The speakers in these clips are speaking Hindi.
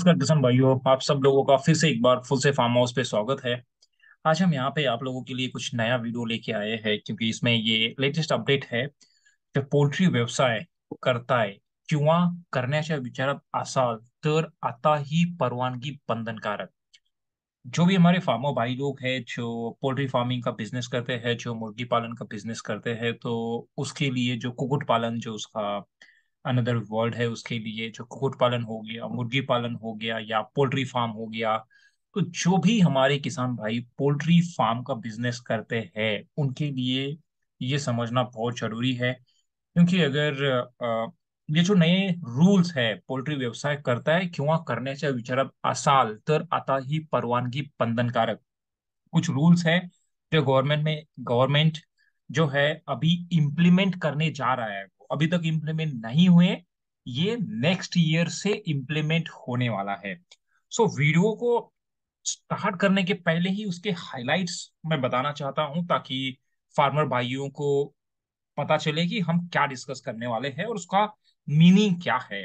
नमस्कार किशन भाइयों आप सब लोगों का फिर से एक बार फुल से फार्म हाउस पे स्वागत है आज हम यहाँ पे आप लोगों के लिए कुछ नया वीडियो लेके आए हैं क्योंकि इसमें ये लेटेस्ट अपडेट है जो पोल्ट्री व्यवसाय करता करताय किंवा करण्याच्या विचारात असाल तर आता ही परवानगी बंधनकारक जो भी हमारे फार्मो भाई लोग हैं जो पोल्ट्री फार्मिंग का बिजनेस करते हैं जो मुर्गी पालन का बिजनेस करते हैं तो उसके लिए जो कुकुट पालन जो उसका अनदर वर्ल्ड है उसके लिए जो कुकुट पालन हो गया मुर्गी पालन हो गया या पोल्ट्री फार्म हो गया तो जो भी हमारे किसान भाई पोल्ट्री फार्म का बिजनेस करते हैं उनके लिए ये समझना बहुत जरूरी है क्योंकि अगर ये जो नए रूल्स है पोल्ट्री व्यवसाय करता है क्यों करने से विचार असाल तर आता ही परवानगी बंधनकारक कुछ रूल्स है जो गवर्नमेंट में गवर्नमेंट जो है अभी इम्प्लीमेंट करने जा रहा है अभी तक इम्प्लीमेंट नहीं हुए ये नेक्स्ट ईयर से इम्प्लीमेंट होने वाला है सो so, वीडियो को स्टार्ट करने के पहले ही उसके हाइलाइट्स मैं बताना चाहता हूं ताकि फार्मर भाइयों को पता चले कि हम क्या डिस्कस करने वाले हैं और उसका मीनिंग क्या है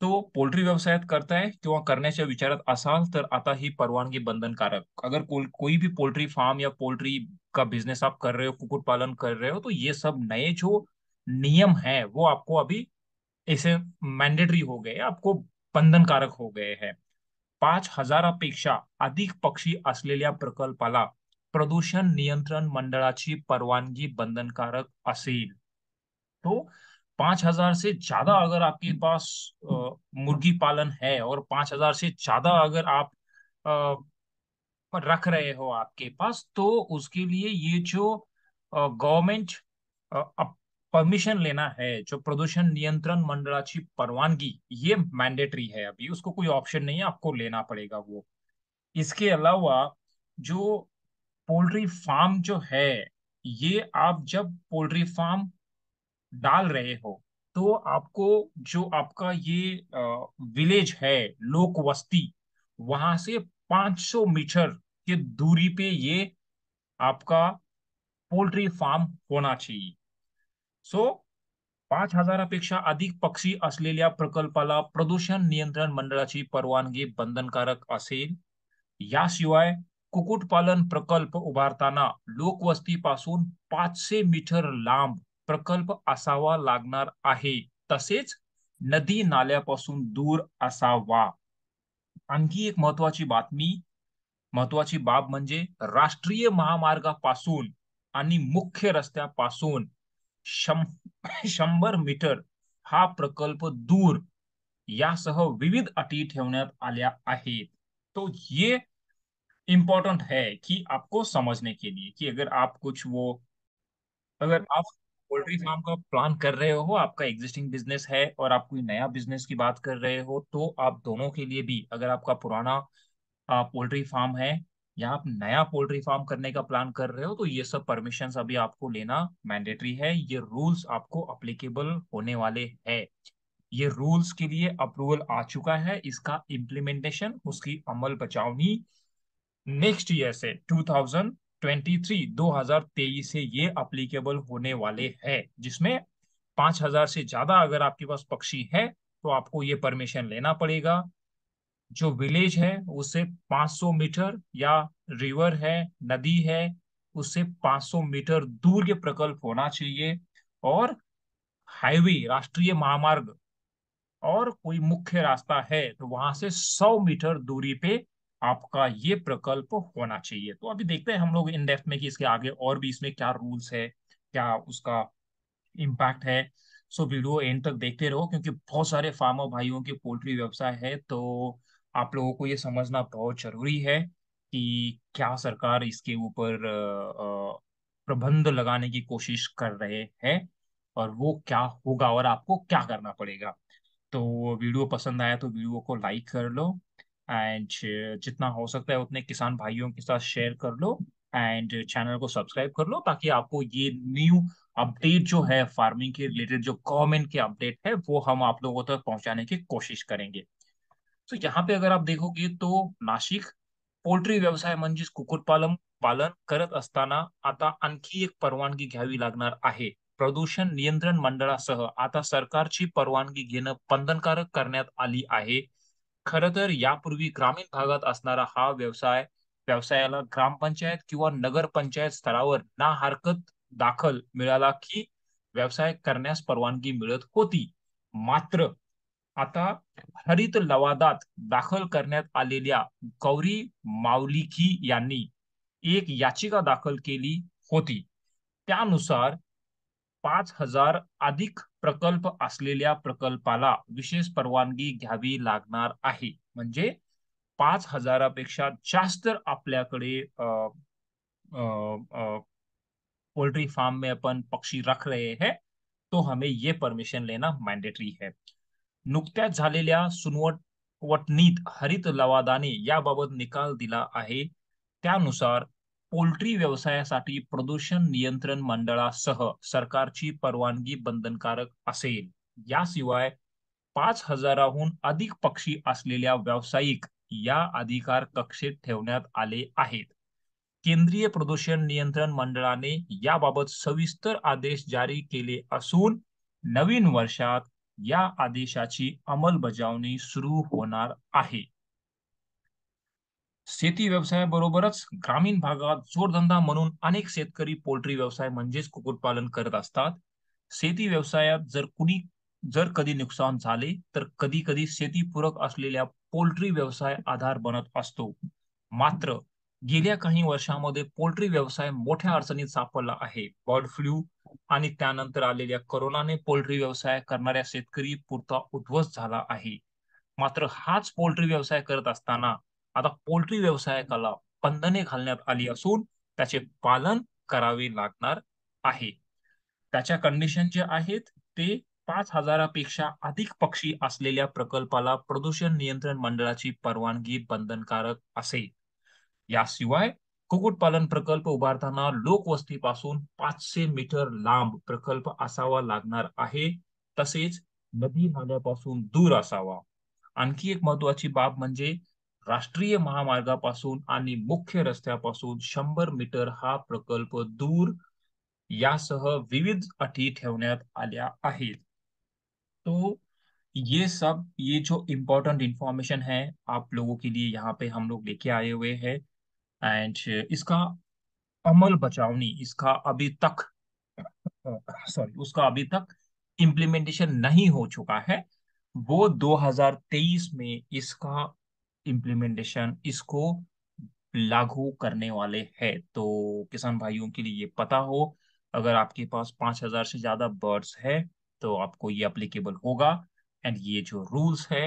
तो पोल्ट्री व्यवसाय करता है क्यों करने से विचार असाल तर आता ही परवानगी बंधनकारक अगर को, कोई भी पोल्ट्री फार्म या पोल्ट्री का बिजनेस आप कर रहे हो कुकुट पालन कर रहे हो तो ये सब नए जो नियम है वो आपको अभी ऐसे मैंडेटरी हो गए आपको बंधन कारक हो गए हैं हजार हजारापेक्षा अधिक पक्षी असलेल्या प्रकल्पाला प्रदूषण नियंत्रण मंडळाची परवानगी बंधनकारक असेल तो पांच हजार से ज्यादा अगर आपके पास मुर्गी पालन है और पांच हजार से ज्यादा अगर आप आ, रख रहे हो आपके पास तो उसके लिए ये जो गवर्नमेंट परमिशन लेना है जो प्रदूषण नियंत्रण मंडलाची परवानगी ये मैंडेटरी है अभी उसको कोई ऑप्शन नहीं है आपको लेना पड़ेगा वो इसके अलावा जो पोल्ट्री फार्म जो है ये आप जब पोल्ट्री फार्म डाल रहे हो तो आपको जो आपका ये विलेज है लोक वस्ती वहां से 500 मीटर के दूरी पे ये आपका पोल्ट्री फार्म होना चाहिए सो पाच हजारापेक्षा अधिक पक्षी असलेल्या प्रकल्पाला प्रदूषण नियंत्रण मंडळाची परवानगी बंधनकारक असेल याशिवाय कुक्कुटपालन प्रकल्प उभारताना लोकवस्तीपासून पाचशे मीटर लांब प्रकल्प असावा लागणार आहे तसेच नदी नाल्यापासून दूर असावा आणखी एक महत्वाची बातमी महत्वाची बाब म्हणजे राष्ट्रीय महामार्गापासून आणि मुख्य रस्त्यापासून शंभर मीटर हा प्रकल्प दूर यासह विविध अटी ठेवण्यात तो ये इम्पोर्टेंट है कि आपको समझने के लिए कि अगर आप कुछ वो अगर आप पोल्ट्री फार्म का प्लान कर रहे हो आपका एग्जिस्टिंग बिजनेस है और आप कोई नया बिजनेस की बात कर रहे हो तो आप दोनों के लिए भी अगर आपका पुराना पोल्ट्री फार्म है या आप नया पोल्ट्री फार्म करने का प्लान कर रहे हो तो ये सब परमिशन अभी आपको लेना मैंडेटरी है ये रूल्स आपको अप्लीकेबल होने वाले है ये रूल्स के लिए अप्रूवल आ चुका है इसका इम्प्लीमेंटेशन उसकी अमल बचावनी नेक्स्ट ईयर से 2023 2023 से ये अप्लीकेबल होने वाले है जिसमें 5000 से ज्यादा अगर आपके पास पक्षी है तो आपको ये परमिशन लेना पड़ेगा जो विलेज है उससे 500 मीटर या रिवर है नदी है उससे 500 मीटर दूर ये प्रकल्प होना चाहिए और हाईवे राष्ट्रीय महामार्ग और कोई मुख्य रास्ता है तो वहां से 100 मीटर दूरी पे आपका ये प्रकल्प होना चाहिए तो अभी देखते हैं हम लोग इन डेप्थ में कि इसके आगे और भी इसमें क्या रूल्स है क्या उसका इम्पैक्ट है सो वीडियो एंड तक देखते रहो क्योंकि बहुत सारे फार्मर भाइयों के पोल्ट्री व्यवसाय है तो आप लोगों को ये समझना बहुत जरूरी है कि क्या सरकार इसके ऊपर प्रबंध लगाने की कोशिश कर रहे हैं और वो क्या होगा और आपको क्या करना पड़ेगा तो वीडियो पसंद आया तो वीडियो को लाइक कर लो एंड जितना हो सकता है उतने किसान भाइयों के साथ शेयर कर लो एंड चैनल को सब्सक्राइब कर लो ताकि आपको ये न्यू अपडेट जो है फार्मिंग के रिलेटेड जो गवर्नमेंट के अपडेट है वो हम आप लोगों तक पहुंचाने की कोशिश करेंगे तो यहाँ पे अगर आप देखोगे तो नाशिक पोल्ट्री व्यवसाय म्हणजेच कुक्कुटपालन पालन करत असताना आता आणखी एक परवानगी घ्यावी लागणार आहे प्रदूषण नियंत्रण मंडळासह आता सरकारची परवानगी घेणं बंधनकारक करण्यात आली आहे खर तर यापूर्वी ग्रामीण भागात असणारा हा व्यवसाय व्यवसायाला ग्रामपंचायत किंवा नगरपंचायत स्तरावर ना हरकत दाखल मिळाला की व्यवसाय करण्यास परवानगी मिळत होती मात्र आता हरित लवादात दाखल करण्यात आलेल्या गौरी माऊलिकी यांनी एक याचिका दाखल केली होती त्यानुसार पांच हजार अधिक प्रकल्प असलेल्या प्रकल्पाला विशेष परवानगी घ्यावी लागणार आहे म्हणजे पाच हजारापेक्षा जास्त आपल्याकडे पोल्ट्री फार्म में अपन पक्षी रख रहे हैं तो हमें ये परमिशन लेना मैंडेटरी है नुकत्याच झालेल्या सुनवट वटणीत हरित लवादाने याबाबत निकाल दिला आहे त्यानुसार पोल्ट्री व्यवसायासाठी प्रदूषण नियंत्रण मंडळासह सरकारची परवानगी बंधनकारक असेल याशिवाय पाच हजाराहून अधिक पक्षी असलेल्या व्यावसायिक या अधिकार कक्षेत ठेवण्यात आले आहेत केंद्रीय प्रदूषण नियंत्रण मंडळाने याबाबत सविस्तर आदेश जारी केले असून नवीन वर्षात या आदेशाची अंमलबजावणी सुरू होणार आहे शेती व्यवसायाबरोबरच ग्रामीण भागात जोडधंदा म्हणून अनेक शेतकरी पोल्ट्री व्यवसाय म्हणजेच कुक्कुटपालन करत असतात शेती व्यवसायात जर कुणी जर कधी नुकसान झाले तर कधी कधी शेतीपूरक असलेल्या पोल्ट्री व्यवसाय आधार बनत असतो मात्र गेल्या काही वर्षामध्ये पोल्ट्री व्यवसाय मोठ्या अडचणीत सापडला आहे बर्ड फ्लू आणि त्यानंतर आलेल्या करोनाने पोल्ट्री व्यवसाय करणाऱ्या शेतकरी पुरता उद्ध्वस्त झाला आहे मात्र हाच पोल्ट्री व्यवसाय करत असताना आता पोल्ट्री व्यवसायकाला बंधने घालण्यात आली असून त्याचे पालन करावे लागणार आहे त्याच्या कंडिशन जे आहेत ते पाच हजारापेक्षा अधिक पक्षी असलेल्या प्रकल्पाला प्रदूषण नियंत्रण मंडळाची परवानगी बंधनकारक असेल याशिवाय कुकुट पालन प्रकल्प उभारता लोकवस्ती पास मीटर लंब प्रकल्प असावा लगना आहे तसेच नदी नाल्यापासून दूर असावा एक महत्वा बाब मे राष्ट्रीय महामार्गापासून आणि मुख्य रस्त्यापासून शंबर मीटर हा प्रकल्प दूर यासह विविध अटी आहे तो ये सब ये जो इम्पोर्टेंट इन्फॉर्मेशन है आप लोगों के लिए यहाँ पे हम लोग लेके आए हुए हैं एंड uh, इसका अमल बचावनी इसका अभी तक सॉरी उसका अभी तक इम्प्लीमेंटेशन नहीं हो चुका है वो 2023 में इसका इम्प्लीमेंटेशन इसको लागू करने वाले है तो किसान भाइयों के लिए ये पता हो अगर आपके पास 5000 से ज़्यादा बर्ड्स है तो आपको ये अप्लीकेबल होगा एंड ये जो रूल्स है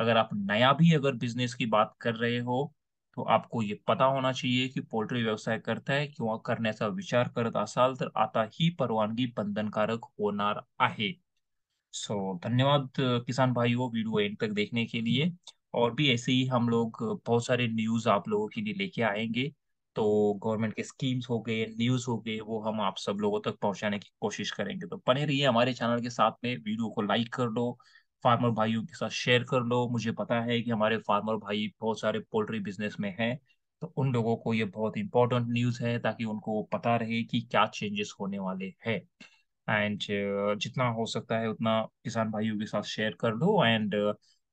अगर आप नया भी अगर बिजनेस की बात कर रहे हो तो आपको ये पता होना चाहिए कि पोल्ट्री व्यवसाय करताय किंवा करण्याचा विचार करत असाल तर आता ही परवानगी बंधनकारक होणार आहे सो so, धन्यवाद किसान भाइयों वीडियो एंड तक देखने के लिए और भी ऐसे ही हम लोग बहुत सारे न्यूज़ आप लोगों के लिए लेके आएंगे तो गवर्नमेंट के स्कीम्स हो गए न्यूज़ हो गए वो हम आप सब लोगों तक पहुंचाने की कोशिश करेंगे तो बने रहिए हमारे चैनल के साथ में वीडियो को लाइक कर दो फार्मर भाइयों के साथ शेयर कर लो मुझे पता है कि हमारे फार्मर भाई बहुत सारे पोल्ट्री बिजनेस में हैं तो उन लोगों को ये बहुत इंपॉर्टेंट न्यूज़ है ताकि उनको पता रहे कि क्या चेंजेस होने वाले हैं एंड जितना हो सकता है उतना किसान भाइयों के साथ शेयर कर लो एंड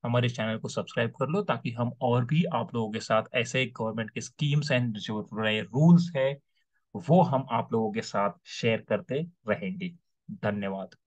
हमारे चैनल को सब्सक्राइब कर लो ताकि हम और भी आप लोगों के साथ ऐसे गवर्नमेंट के स्कीम्स एंड जो नए रूल्स है वो हम आप लोगों के साथ शेयर करते रहेंगे धन्यवाद